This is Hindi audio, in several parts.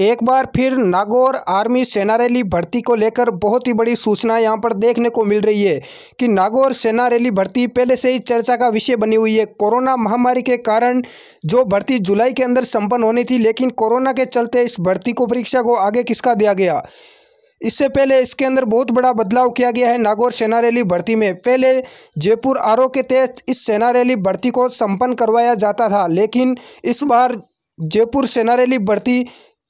एक बार फिर नागौर आर्मी सेना रैली भर्ती को लेकर बहुत ही बड़ी सूचना यहां पर देखने को मिल रही है कि नागौर सेना रैली भर्ती पहले से ही चर्चा का विषय बनी हुई है कोरोना महामारी के कारण जो भर्ती जुलाई के अंदर संपन्न होनी थी लेकिन कोरोना के चलते इस भर्ती को परीक्षा को आगे किसका दिया गया इससे पहले इसके अंदर बहुत बड़ा बदलाव किया गया है नागौर सेना रैली भर्ती में पहले जयपुर आरओ के तहत इस सेना रैली भर्ती को संपन्न करवाया जाता था लेकिन इस बार जयपुर सेना रैली भर्ती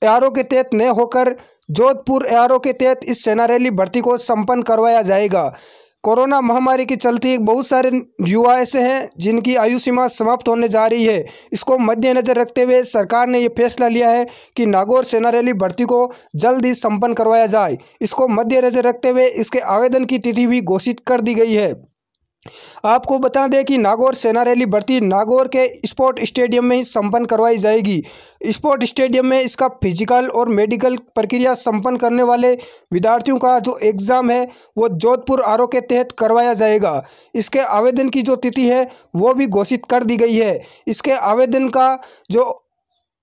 एआरओ के तहत न होकर जोधपुर एआरओ के तहत इस सेना रैली भर्ती को संपन्न करवाया जाएगा कोरोना महामारी के चलते बहुत सारे युवा ऐसे हैं जिनकी आयु सीमा समाप्त होने जा रही है इसको मद्देनज़र रखते हुए सरकार ने यह फैसला लिया है कि नागौर सेना रैली भर्ती को जल्द ही संपन्न करवाया जाए इसको मद्देनज़र रखते हुए इसके आवेदन की तिथि भी घोषित कर दी गई है आपको बता दें कि नागौर सेना रैली भर्ती नागौर के स्पोर्ट स्टेडियम में ही संपन्न करवाई जाएगी स्पोर्ट स्टेडियम में इसका फिजिकल और मेडिकल प्रक्रिया संपन्न करने वाले विद्यार्थियों का जो एग्ज़ाम है वो जोधपुर आरओ के तहत करवाया जाएगा इसके आवेदन की जो तिथि है वो भी घोषित कर दी गई है इसके आवेदन का जो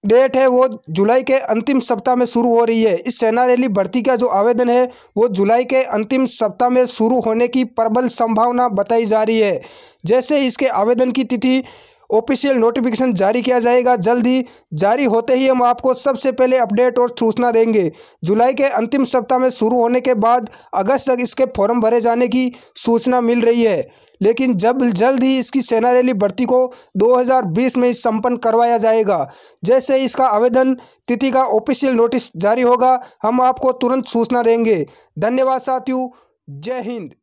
डेट है वो जुलाई के अंतिम सप्ताह में शुरू हो रही है इस सेना रैली भर्ती का जो आवेदन है वो जुलाई के अंतिम सप्ताह में शुरू होने की प्रबल संभावना बताई जा रही है जैसे इसके आवेदन की तिथि ऑफिशियल नोटिफिकेशन जारी किया जाएगा जल्द ही जारी होते ही हम आपको सबसे पहले अपडेट और सूचना देंगे जुलाई के अंतिम सप्ताह में शुरू होने के बाद अगस्त तक इसके फॉर्म भरे जाने की सूचना मिल रही है लेकिन जब जल्द ही इसकी सेना रैली भर्ती को 2020 में संपन्न करवाया जाएगा जैसे इसका आवेदन तिथि का ऑफिशियल नोटिस जारी होगा हम आपको तुरंत सूचना देंगे धन्यवाद साथियों जय हिंद